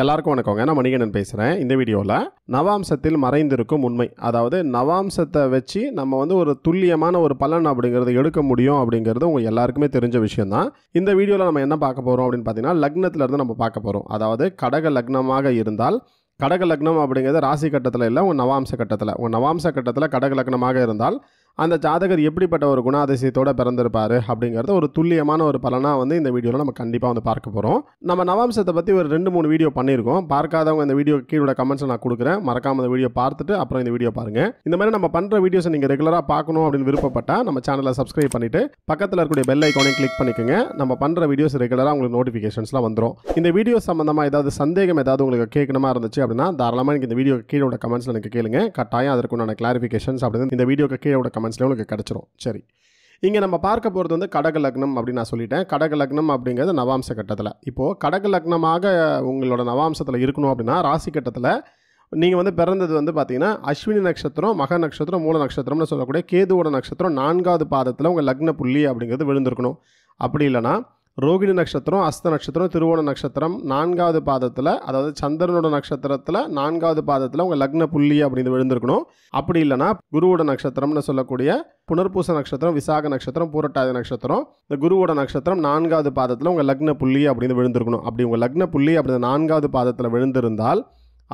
எல்லாருக்கும் வணக்கங்க நான் மணிகண்டன் பேசுகிறேன் இந்த வீடியோவில் நவாம்சத்தில் மறைந்திருக்கும் உண்மை அதாவது நவாம்சத்தை வச்சு நம்ம வந்து ஒரு துல்லியமான ஒரு பலன் அப்படிங்கிறது எடுக்க முடியும் அப்படிங்கிறது உங்கள் எல்லாருக்குமே தெரிஞ்ச விஷயம் தான் இந்த வீடியோவில் நம்ம என்ன பார்க்க போகிறோம் அப்படின்னு பார்த்தீங்கன்னா இருந்து நம்ம பார்க்க போகிறோம் அதாவது கடக லக்னமாக இருந்தால் கடக லக்னம் அப்படிங்கிறது ராசி கட்டத்தில் இல்லை உங்கள் நவாம்ச கட்டத்தில் உங்கள் நவாம்ச கட்டத்தில் கடக லக்னமாக இருந்தால் அந்த ஜாதகர் எப்படிப்பட்ட ஒரு குணாதிசயத்தோட பிறந்திருப்பாரு அப்படிங்கிறது ஒரு துல்லியமான ஒரு பலனா வந்து இந்த வீடியோவில் நம்ம கண்டிப்பாக வந்து பார்க்க போகிறோம் நம்ம நவாம்சத்தை பற்றி ஒரு ரெண்டு மூணு வீடியோ பண்ணியிருக்கோம் பார்க்காதவங்க இந்த வீடியோ கீழோட கமெண்ட்ஸ் நான் கொடுக்குறேன் மறக்காம இந்த வீடியோ பார்த்துட்டு அப்புறம் இந்த வீடியோ பாருங்க இந்த மாதிரி நம்ம பண்ணுற வீடியோஸை நீங்கள் ரெகுலராக பார்க்கணும் அப்படின்னு விருப்பப்பட்டா நம்ம சேனலை சப்ஸ்கிரைப் பண்ணிட்டு பக்கத்தில் இருக்கக்கூடிய பெல் ஐக்கானையும் கிளிக் பண்ணிக்கோங்க நம்ம பண்ணுற வீடியோஸ் ரெகுலராக உங்களுக்கு நோட்டிஃபிகேஷன்ஸ்லாம் வந்துடும் இந்த வீடியோ சம்மந்தமாக ஏதாவது சந்தேகம் ஏதாவது உங்களுக்கு கேட்கணுமா இருந்துச்சு அப்படின்னா தாராளமாக எனக்கு இந்த வீடியோ கீழோட கமெண்ட்ஸ் எனக்கு கேளுங்க கட்டாயம் அதற்குண்டான கிளாரிஃபிகேஷன்ஸ் அப்படின்னு இந்த வீடியோக்கு கீழோட கமெண்ட் கமெண்ட்ஸ்லேயும் உங்களுக்கு கிடச்சிரும் சரி இங்கே நம்ம பார்க்க போகிறது வந்து கடக லக்னம் அப்படின்னு நான் சொல்லிட்டேன் கடக லக்னம் அப்படிங்கிறது நவாம்ச கட்டத்தில் இப்போது கடக லக்னமாக உங்களோட நவாம்சத்தில் இருக்கணும் அப்படின்னா ராசி கட்டத்தில் நீங்கள் வந்து பிறந்தது வந்து பார்த்தீங்கன்னா அஸ்வினி நட்சத்திரம் மக நட்சத்திரம் மூல நட்சத்திரம்னு சொல்லக்கூடிய கேதுவோட நட்சத்திரம் நான்காவது பாதத்தில் உங்கள் லக்ன புள்ளி அப்படிங்கிறது விழுந்திருக்கணும் அப்படி இல்லைனா ரோகிணி நட்சத்திரம் அஸ்த நட்சத்திரம் திருவோண நட்சத்திரம் நான்காவது பாதத்தில் அதாவது சந்திரனோட நட்சத்திரத்தில் நான்காவது பாதத்தில் உங்கள் லக்ன புள்ளி அப்படின்னு விழுந்திருக்கணும் அப்படி இல்லைனா குருவோட நட்சத்திரம்னு சொல்லக்கூடிய புனர்பூச நட்சத்திரம் விசாக நட்சத்திரம் பூரட்டாதி நட்சத்திரம் இந்த குருவோட நட்சத்திரம் நான்காவது பாதத்தில் உங்கள் லக்ன புள்ளி அப்படின்னு விழுந்திருக்கணும் அப்படி உங்கள் லக்ன புள்ளி அப்படி நான்காவது பாதத்தில் விழுந்திருந்தால்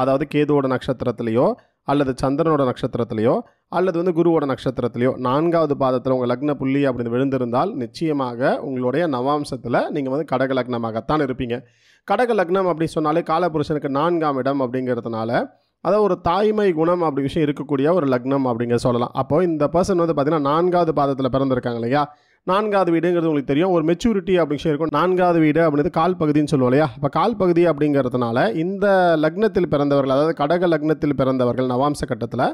அதாவது கேதுவோட நட்சத்திரத்திலையோ அல்லது சந்திரனோட நட்சத்திரத்திலையோ அல்லது வந்து குருவோட நட்சத்திரத்திலையோ நான்காவது பாதத்தில் உங்கள் லக்ன புள்ளி அப்படின்னு விழுந்திருந்தால் நிச்சயமாக உங்களுடைய நவாம்சத்தில் நீங்கள் வந்து கடக லக்னமாகத்தான் இருப்பீங்க கடக லக்னம் அப்படி சொன்னாலே காலபுருஷனுக்கு நான்காம் இடம் அப்படிங்கிறதுனால அதாவது ஒரு தாய்மை குணம் அப்படி விஷயம் இருக்கக்கூடிய ஒரு லக்னம் அப்படிங்கிற சொல்லலாம் அப்போ இந்த பர்சன் வந்து பார்த்திங்கன்னா நான்காவது பாதத்தில் பிறந்திருக்காங்க இல்லையா நான்காவது வீடுங்கிறது உங்களுக்கு தெரியும் ஒரு மெச்சூரிட்டி அப்படி விஷயம் இருக்கும் நான்காவது வீடு அப்படின்றது கால் பகுதின்னு சொல்லுவோம் இல்லையா இப்போ கால் பகுதி அப்படிங்கிறதுனால இந்த லக்னத்தில் பிறந்தவர்கள் அதாவது கடக லக்னத்தில் பிறந்தவர்கள் நவாம்ச கட்டத்தில்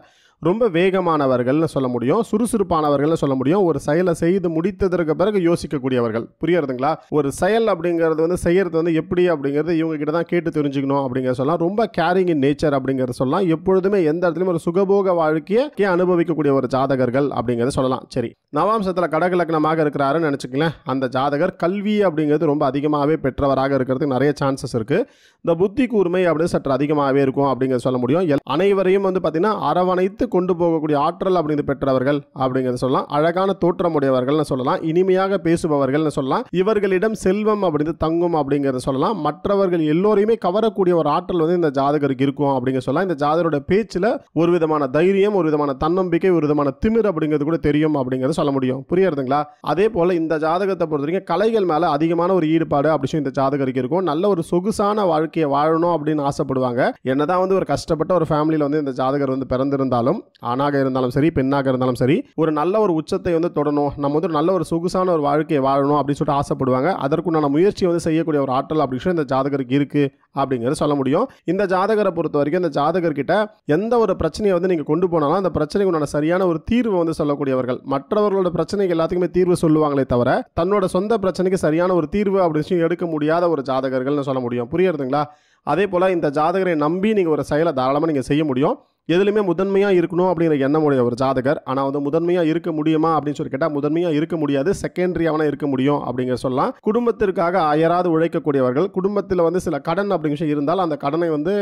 ரொம்ப வேகமானவர்கள்னு சொல்ல முடியும் சுறுசுறுப்பானவர்கள்னு சொல்ல முடியும் ஒரு செயலை செய்து முடித்ததற்கு பிறகு யோசிக்கக்கூடியவர்கள் புரியறதுங்களா ஒரு செயல் அப்படிங்கிறது வந்து செய்யறது வந்து எப்படி அப்படிங்கிறது இவங்க கிட்ட தான் கேட்டு தெரிஞ்சுக்கணும் அப்படிங்கிற சொல்லலாம் ரொம்ப கேரிங் இன் நேச்சர் அப்படிங்கிறத சொல்லலாம் எப்பொழுதுமே எந்த இடத்துலையும் ஒரு சுகபோக வாழ்க்கையை அனுபவிக்கக்கூடிய ஒரு ஜாதகர்கள் அப்படிங்கிறத சொல்லலாம் சரி நவாம்சத்தில் கடகலக்கணமாக இருக்கிறாருன்னு நினச்சிக்கலேன் அந்த ஜாதகர் கல்வி அப்படிங்கிறது ரொம்ப அதிகமாகவே பெற்றவராக இருக்கிறதுக்கு நிறைய சான்சஸ் இருக்குது இந்த புத்தி கூர்மை அப்படின்னு சற்று அதிகமாகவே இருக்கும் அப்படிங்கிறத சொல்ல முடியும் அனைவரையும் வந்து பார்த்தீங்கன்னா அரவணைத்து கொண்டு போகக்கூடிய ஆற்றல் அப்படிங்கிறது பெற்றவர்கள் அப்படிங்கிறத சொல்லலாம் அழகான தோற்றம் உடையவர்கள் சொல்லலாம் இனிமையாக பேசுபவர்கள்னு சொல்லலாம் இவர்களிடம் செல்வம் அப்படிங்கிறது தங்கும் அப்படிங்கிறத சொல்லலாம் மற்றவர்கள் எல்லோரையுமே கவரக்கூடிய ஒரு ஆற்றல் வந்து இந்த ஜாதகருக்கு இருக்கும் அப்படிங்கிற சொல்லலாம் இந்த ஜாதகருடைய பேச்சில் ஒரு விதமான தைரியம் ஒரு விதமான தன்னம்பிக்கை ஒரு விதமான திமிர் அப்படிங்கிறது கூட தெரியும் அப்படிங்கிறத சொல்ல முடியும் புரியுறதுங்களா அதே போல் இந்த ஜாதகத்தை பொறுத்த வரைக்கும் கலைகள் மேலே அதிகமான ஒரு ஈடுபாடு அப்படின்னு இந்த ஜாதகருக்கு இருக்கும் நல்ல ஒரு சொகுசான வாழ்க்கையை வாழணும் அப்படின்னு ஆசைப்படுவாங்க என்னதான் வந்து ஒரு கஷ்டப்பட்ட ஒரு ஃபேமிலியில் வந்து இந்த ஜாதகர் வந்து பிறந்திருந்தாலும் ஆணாக இருந்தாலும் சரி பெண்ணாக இருந்தாலும் சரி ஒரு நல்ல ஒரு உச்சத்தை வந்து தொடணும் நம்ம வந்து நல்ல ஒரு சொகுசான ஒரு வாழ்க்கையை வாழணும் அப்படின்னு சொல்லிட்டு ஆசைப்படுவாங்க அதற்குண்டான முயற்சியை வந்து செய்யக்கூடிய ஒரு ஆற்றல் அப்படின்னு இந்த ஜாதகருக்கு இருக்குது அப்படிங்கிறத சொல்ல முடியும் இந்த ஜாதகரை பொறுத்த வரைக்கும் இந்த ஜாதகர்கிட்ட எந்த ஒரு பிரச்சனையை வந்து நீங்கள் கொண்டு போனாலும் அந்த பிரச்சனைக்கு உண்டான சரியான ஒரு தீர்வை வந்து சொல்லக்கூடியவர்கள் மற்றவர்களோட பிரச்சனைக்கு எல்லாத்துக்குமே தீர்வு சொல்லுவாங்களே தவிர தன்னோட சொந்த பிரச்சனைக்கு சரியான ஒரு தீர்வு அப்படின்னு எடுக்க முடியாத ஒரு ஜாதகர்கள்னு சொல்ல முடியும் புரியுறதுங்களா அதே போல் இந்த ஜாதகரை நம்பி நீங்கள் ஒரு செயலை தாராளமாக நீங்கள் செய்ய முடியும் எதுலையுமே முதன்மையாக இருக்கணும் அப்படிங்கிற எண்ணமுடைய ஒரு ஜாதகர் ஆனால் வந்து முதன்மையாக இருக்க முடியுமா அப்படின்னு சொல்லி கேட்டால் முதன்மையாக இருக்க முடியாது செகண்டரியாக இருக்க முடியும் அப்படிங்கிற சொல்லலாம் குடும்பத்திற்காக அயராது உழைக்கக்கூடியவர்கள் குடும்பத்தில் வந்து சில கடன் அப்படிங்கிற விஷயம் இருந்தால் அந்த கடனை வந்து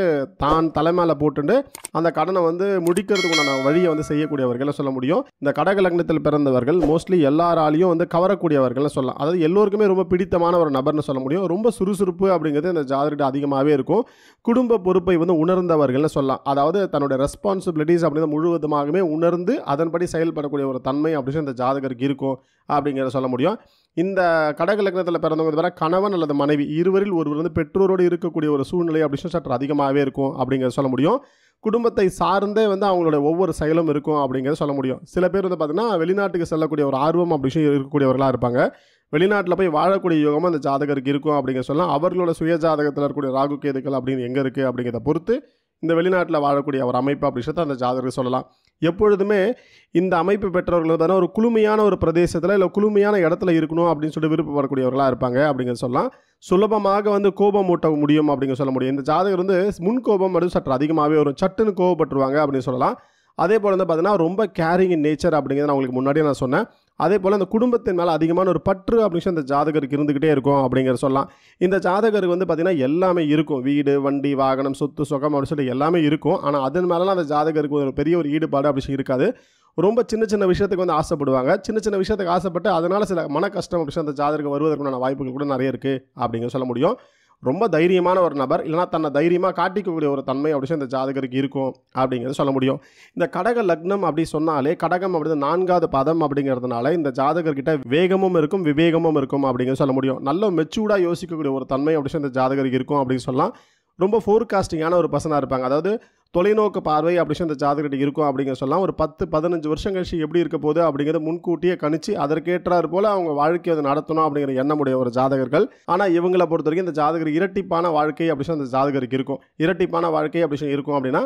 தான் தலைமையில் போட்டுட்டு அந்த கடனை வந்து முடிக்கிறதுக்கு உண்டான வழியை வந்து செய்யக்கூடியவர்கள் சொல்ல முடியும் இந்த கடக லக்னத்தில் பிறந்தவர்கள் மோஸ்ட்லி எல்லாராலையும் வந்து கவரக்கூடியவர்கள் சொல்லலாம் அதாவது எல்லோருக்குமே ரொம்ப பிடித்தமான ஒரு நபர்னு சொல்ல முடியும் ரொம்ப சுறுசுறுப்பு அப்படிங்கிறது இந்த ஜாதகிட்ட அதிகமாகவே இருக்கும் குடும்ப பொறுப்பை வந்து உணர்ந்தவர்கள்னு சொல்லலாம் அதாவது தன்னுடைய ரெஸ்பான்சிபிலிட்டிஸ் அப்படிங்கிறத முழுவதுமாகவே உணர்ந்து அதன்படி செயல்படக்கூடிய ஒரு தன்மை அப்படின்னு இந்த ஜாதகருக்கு இருக்கும் அப்படிங்கிறத சொல்ல முடியும் இந்த கடக லக்னத்தில் பிறந்தவங்க வர கணவன் அல்லது மனைவி இருவரில் ஒருவர் வந்து பெற்றோரோடு இருக்கக்கூடிய ஒரு சூழ்நிலை அப்படின்னு சற்று அதிகமாகவே இருக்கும் அப்படிங்கிறத சொல்ல முடியும் குடும்பத்தை சார்ந்தே வந்து அவங்களுடைய ஒவ்வொரு செயலும் இருக்கும் அப்படிங்கிறத சொல்ல முடியும் சில பேர் வந்து பார்த்திங்கன்னா வெளிநாட்டுக்கு செல்லக்கூடிய ஒரு ஆர்வம் அப்படின்னு இருக்கக்கூடியவர்களாக இருப்பாங்க வெளிநாட்டில் போய் வாழக்கூடிய யோகமாக அந்த ஜாதகருக்கு இருக்கும் அப்படிங்கிற சொல்லலாம் அவர்களோட சுய ஜாதகத்தில் இருக்கக்கூடிய ராகு கேதுக்கள் அப்படின்னு எங்கே இருக்குது அப்படிங்கிறத பொறுத்து இந்த வெளிநாட்டில் வாழக்கூடிய ஒரு அமைப்பு அப்படி விஷயத்தை அந்த ஜாதகர்கள் சொல்லலாம் எப்பொழுதுமே இந்த அமைப்பு பெற்றவர்கள் பார்த்தீங்கன்னா ஒரு குளுமையான ஒரு பிரதேசத்தில் இல்லை குளுமையான இடத்துல இருக்கணும் அப்படின்னு சொல்லிட்டு விருப்பப்படக்கூடியவர்களாக இருப்பாங்க அப்படிங்கிறது சொல்லலாம் சுலபமாக வந்து கோபம் மூட்ட முடியும் அப்படிங்கிற சொல்ல முடியும் இந்த ஜாதகர் வந்து முன் கோபம் மட்டும் சற்று அதிகமாகவே வரும் சட்டுன்னு கோபப்பட்டுருவாங்க அப்படின்னு சொல்லலாம் அதே போல் வந்து பார்த்தீங்கன்னா ரொம்ப கேரிங் இன் நேச்சர் அப்படிங்கிறது நான் உங்களுக்கு முன்னாடியே நான் சொன்னேன் அதே போல் அந்த குடும்பத்தின் மேலே அதிகமான ஒரு பற்று அப்படின்னு அந்த ஜாதகருக்கு இருந்துக்கிட்டே இருக்கும் அப்படிங்கிற சொல்லலாம் இந்த ஜாதகருக்கு வந்து பார்த்திங்கன்னா எல்லாமே இருக்கும் வீடு வண்டி வாகனம் சொத்து சுகம் அப்படின்னு சொல்லி எல்லாமே இருக்கும் ஆனால் அதன் மேலாம் அந்த ஜாதகருக்கு ஒரு பெரிய ஒரு ஈடுபாடு அப்படின்னு இருக்காது ரொம்ப சின்ன சின்ன விஷயத்துக்கு வந்து ஆசைப்படுவாங்க சின்ன சின்ன விஷயத்துக்கு ஆசைப்பட்டு அதனால் சில மன கஷ்டம் அப்படின்னு அந்த ஜாதகம் வருவதற்குண்டான வாய்ப்புகள் கூட நிறைய இருக்குது அப்படிங்கிற சொல்ல முடியும் ரொம்ப தைரியமான ஒரு நபர் இல்லைனா தன்னை தைரியமாக காட்டிக்கக்கூடிய ஒரு தன்மை அப்படி இந்த ஜாதகருக்கு இருக்கும் அப்படிங்கிறது சொல்ல முடியும் இந்த கடக லக்னம் அப்படி சொன்னாலே கடகம் அப்படி நான்காவது பதம் அப்படிங்கிறதுனால இந்த ஜாதகர்கிட்ட வேகமும் இருக்கும் விவேகமும் இருக்கும் அப்படிங்கிறது சொல்ல முடியும் நல்ல மெச்சூர்டாக யோசிக்கக்கூடிய ஒரு தன்மை அப்படி இந்த ஜாதகருக்கு இருக்கும் அப்படின்னு சொல்லலாம் ரொம்ப ஃபோர்காஸ்டிங்கான ஒரு பர்சனாக இருப்பாங்க அதாவது தொலைநோக்கு பார்வை அப்படி அந்த ஜாதகர்கிட்ட இருக்கும் அப்படிங்கிற சொல்லலாம் ஒரு பத்து பதினஞ்சு வருஷம் கழிச்சு எப்படி இருக்க போகுது அப்படிங்கிறத முன்கூட்டியே கணிச்சு அதற்கேற்றார் போல் அவங்க வாழ்க்கையை அதை நடத்தணும் அப்படிங்கிற எண்ணம் உடைய ஒரு ஜாதகர்கள் ஆனால் இவங்களை பொறுத்த வரைக்கும் இந்த ஜாதகர் இரட்டிப்பான வாழ்க்கை அப்படி அந்த ஜாதகருக்கு இருக்கும் இரட்டிப்பான வாழ்க்கை அப்படி இருக்கும் அப்படின்னா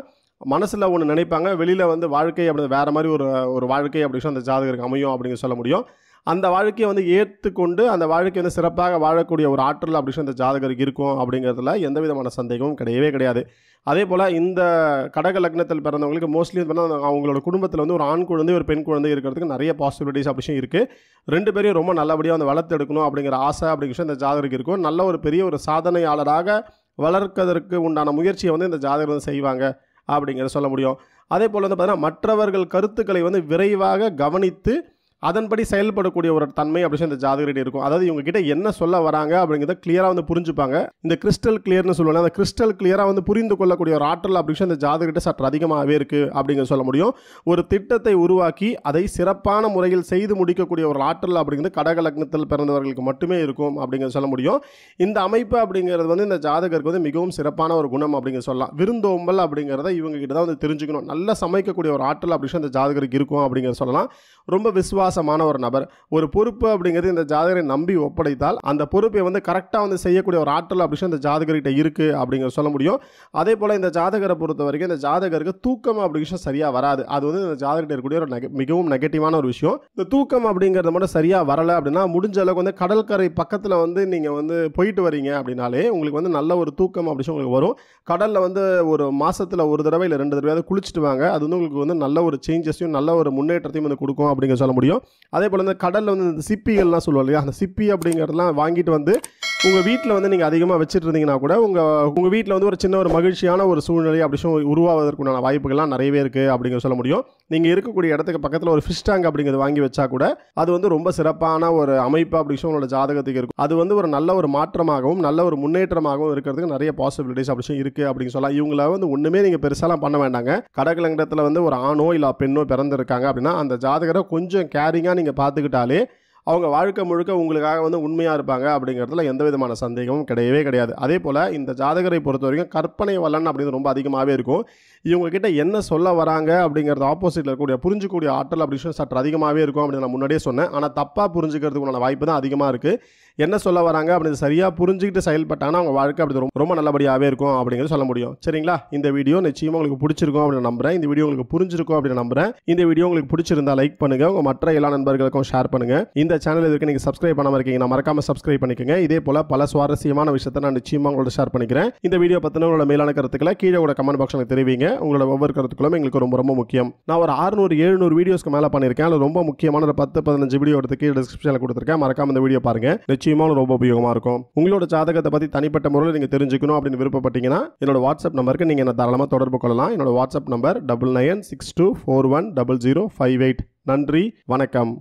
மனசில் ஒன்று நினைப்பாங்க வெளியில் வந்து வாழ்க்கை அப்படி வேறு மாதிரி ஒரு ஒரு வாழ்க்கை அப்படி அந்த ஜாதகருக்கு அமையும் அப்படிங்கிற சொல்ல முடியும் அந்த வாழ்க்கையை வந்து ஏற்றுக்கொண்டு அந்த வாழ்க்கையை வந்து சிறப்பாக வாழக்கூடிய ஒரு ஆற்றல் அப்படின்னு அந்த ஜாதகருக்கு இருக்கும் அப்படிங்கிறதுல எந்த விதமான சந்தேகமும் கிடையவே கிடையாது அதே போல் இந்த கடக லக்னத்தில் பிறந்தவங்களுக்கு மோஸ்ட்லி வந்து அவங்களோட குடும்பத்தில் வந்து ஒரு ஆண் குழந்தை ஒரு பெண் குழந்தை இருக்கிறதுக்கு நிறைய பாசிபிலிட்டிஸ் அப்படிஷன் இருக்குது ரெண்டு பேரையும் ரொம்ப நல்லபடியாக வந்து வளர்த்து எடுக்கணும் அப்படிங்கிற ஆசை அப்படிங்கிற விஷயம் இந்த ஜாதகருக்கு இருக்கும் நல்ல ஒரு பெரிய ஒரு சாதனையாளராக வளர்க்கதற்கு உண்டான முயற்சியை வந்து இந்த ஜாதகர் வந்து செய்வாங்க அப்படிங்கிறத சொல்ல முடியும் அதே போல் வந்து பார்த்திங்கன்னா மற்றவர்கள் கருத்துக்களை வந்து விரைவாக கவனித்து அதன்படி செயல்படக்கூடிய ஒரு தன்மை அப்படி இந்த ஜாதகர்கிட்ட இருக்கும் அதாவது இவங்க கிட்ட என்ன சொல்ல வராங்க அப்படிங்கிறத கிளியராக வந்து புரிஞ்சுப்பாங்க இந்த கிறிஸ்டல் கிளியர்னு சொல்லுவாங்க அந்த கிறிஸ்டல் கிளியராக வந்து புரிந்து கொள்ளக்கூடிய ஒரு ஆற்றல் அப்படின்னு இந்த ஜாதகர்கிட்ட சற்று அதிகமாகவே இருக்குது அப்படிங்கிற சொல்ல முடியும் ஒரு திட்டத்தை உருவாக்கி அதை சிறப்பான முறையில் செய்து முடிக்கக்கூடிய ஒரு ஆற்றல் அப்படிங்கிறது கடகலக்னத்தில் பிறந்தவர்களுக்கு மட்டுமே இருக்கும் அப்படிங்கிறத சொல்ல முடியும் இந்த அமைப்பு அப்படிங்கிறது வந்து இந்த ஜாதகருக்கு வந்து மிகவும் சிறப்பான ஒரு குணம் அப்படிங்கிற சொல்லலாம் விருந்தோம்பல் அப்படிங்கிறத இவங்க கிட்ட தான் வந்து தெரிஞ்சுக்கணும் நல்லா சமைக்கக்கூடிய ஒரு ஆற்றல் அப்படின்னு இந்த ஜாதகருக்கு இருக்கும் அப்படிங்கிற சொல்லலாம் ரொம்ப விசுவாச விசுவாசமான ஒரு நபர் ஒரு பொறுப்பு அப்படிங்கிறது இந்த ஜாதகரை நம்பி ஒப்படைத்தால் அந்த பொறுப்பை வந்து கரெக்டாக வந்து செய்யக்கூடிய ஒரு ஆற்றல் அப்படின்னு இந்த ஜாதகர்கிட்ட இருக்குது அப்படிங்கிற சொல்ல முடியும் அதே போல் இந்த ஜாதகரை பொறுத்த வரைக்கும் இந்த ஜாதகருக்கு தூக்கம் அப்படிங்கிற சரியாக வராது அது வந்து இந்த ஜாதகர்கிட்ட இருக்கக்கூடிய ஒரு நெக மிகவும் நெகட்டிவான ஒரு விஷயம் இந்த தூக்கம் அப்படிங்கிறது மட்டும் சரியாக வரலை அப்படின்னா முடிஞ்ச அளவுக்கு வந்து கடற்கரை பக்கத்தில் வந்து நீங்கள் வந்து போயிட்டு வரீங்க அப்படின்னாலே உங்களுக்கு வந்து நல்ல ஒரு தூக்கம் அப்படின்னு உங்களுக்கு வரும் கடலில் வந்து ஒரு மாதத்தில் ஒரு தடவை இல்லை ரெண்டு தடவையாவது குளிச்சுட்டு வாங்க அது வந்து உங்களுக்கு வந்து நல்ல ஒரு சேஞ்சஸையும் நல்ல ஒரு முன்னேற்றத்தையும் வந்து கொடுக்கும் அப்படிங்கிற சொல்ல முடியும் அதே போல் இந்த கடலில் வந்து இந்த சிப்பிகள்லாம் சொல்லுவோம் இல்லையா அந்த சிப்பி அப்படிங்கிறதுலாம் வாங்கிட்டு வந்து உங்கள் வீட்டில் வந்து நீங்கள் அதிகமாக வச்சுட்டு இருந்தீங்கன்னா கூட உங்கள் உங்கள் வீட்டில் வந்து ஒரு சின்ன ஒரு மகிழ்ச்சியான ஒரு சூழ்நிலை அப்படி உருவாவதற்குண்டான வாய்ப்புகள்லாம் நிறையவே இருக்குது அப்படிங்கிற சொல்ல முடியும் நீங்கள் இருக்கக்கூடிய இடத்துக்கு பக்கத்தில் ஒரு ஃபிஷ் டேங்க் அப்படிங்கிறது வாங்கி வச்சா கூட அது வந்து ரொம்ப சிறப்பான ஒரு அமைப்பு அப்படி உங்களோட ஜாதகத்துக்கு இருக்கும் அது வந்து ஒரு நல்ல ஒரு மாற்றமாகவும் நல்ல ஒரு முன்னேற்றமாகவும் இருக்கிறதுக்கு நிறைய பாசிபிலிட்டிஸ் அப்படி இருக்குது அப்படின்னு சொல்லலாம் இவங்கள வந்து ஒன்றுமே நீங்கள் பெருசாலாம் பண்ண வேண்டாங்க கடகலங்கடத்தில் வந்து ஒரு ஆணோ இல்லை பெண்ணோ பிறந்திருக்காங்க அப்படின்னா அந்த ஜாதகரை கொஞ்சம் கேரிங்காக நீங்கள் பார்த்துக்கிட்டாலே அவங்க வாழ்க்கை முழுக்க உங்களுக்காக வந்து உண்மையாக இருப்பாங்க அப்படிங்கிறதுல எந்த விதமான சந்தேகமும் கிடையவே கிடையாது அதே போல் இந்த ஜாதகரை பொறுத்த வரைக்கும் கற்பனை வல்லன் அப்படிங்கிறது ரொம்ப அதிகமாகவே இருக்கும் இவங்கக்கிட்ட என்ன சொல்ல வராங்க அப்படிங்கிறது ஆப்போசிட்டில் இருக்கக்கூடிய புரிஞ்சுக்கூடிய ஆற்றல் அப்படின்னு சொல்லி சற்று அதிகமாகவே இருக்கும் அப்படின்னு நான் முன்னாடியே சொன்னேன் ஆனால் தப்பாக புரிஞ்சுக்கிறதுக்குண்டான வாய்ப்பு தான் அதிகமாக இருக்குது என்ன சொல்ல வராங்க அப்படின்னு சரியாக புரிஞ்சுக்கிட்டு செயல்பட்டாங்கன்னா அவங்க வாழ்க்கை அப்படி ரொம்ப ரொம்ப நல்லபடியாகவே இருக்கும் அப்படிங்கிறது சொல்ல முடியும் சரிங்களா இந்த வீடியோ நிச்சயமாக உங்களுக்கு பிடிச்சிருக்கும் அப்படின்னு நம்புகிறேன் இந்த வீடியோ உங்களுக்கு புரிஞ்சிருக்கும் அப்படின்னு நம்புகிறேன் இந்த வீடியோ உங்களுக்கு பிடிச்சிருந்தா லைக் பண்ணுங்கள் உங்கள் மற்ற எல்லா நண்பர்களுக்கும் ஷேர் பண்ணுங்கள் இந்த இந்த சேனல் இதுக்கு நீங்கள் சப்ஸ்கிரைப் பண்ணாமல் இருக்கீங்கன்னா மறக்காம சப்ஸ்கிரைப் பண்ணிக்கங்க இதே போல பல சுவாரஸ்யமான விஷயத்தை நான் நிச்சயமாக உங்களோட ஷேர் பண்ணிக்கிறேன் இந்த வீடியோ பற்றின உங்களோட மேலான கருத்துக்களை கீழே கூட கமெண்ட் பாக்ஸில் தெரிவிங்க உங்களோட ஒவ்வொரு கருத்துக்களும் எங்களுக்கு ரொம்ப ரொம்ப முக்கியம் நான் ஒரு ஆறுநூறு எழுநூறு வீடியோஸ்க்கு மேலே பண்ணியிருக்கேன் அதில் ரொம்ப முக்கியமான ஒரு பத்து பதினஞ்சு வீடியோ எடுத்து கீழே டிஸ்கிரிப்ஷனில் கொடுத்துருக்கேன் மறக்காம இந்த வீடியோ பாருங்கள் நிச்சயமாக ரொம்ப உபயோகமாக இருக்கும் உங்களோட ஜாதகத்தை பற்றி தனிப்பட்ட முறையில் நீங்கள் தெரிஞ்சுக்கணும் அப்படின்னு விருப்பப்பட்டீங்கன்னா என்னோட வாட்ஸ்அப் நம்பருக்கு நீங்கள் என்ன தாராளமாக தொடர்பு கொள்ளலாம் என்னோட WhatsApp number double nine six two four one double zero five eight நன்றி வணக்கம்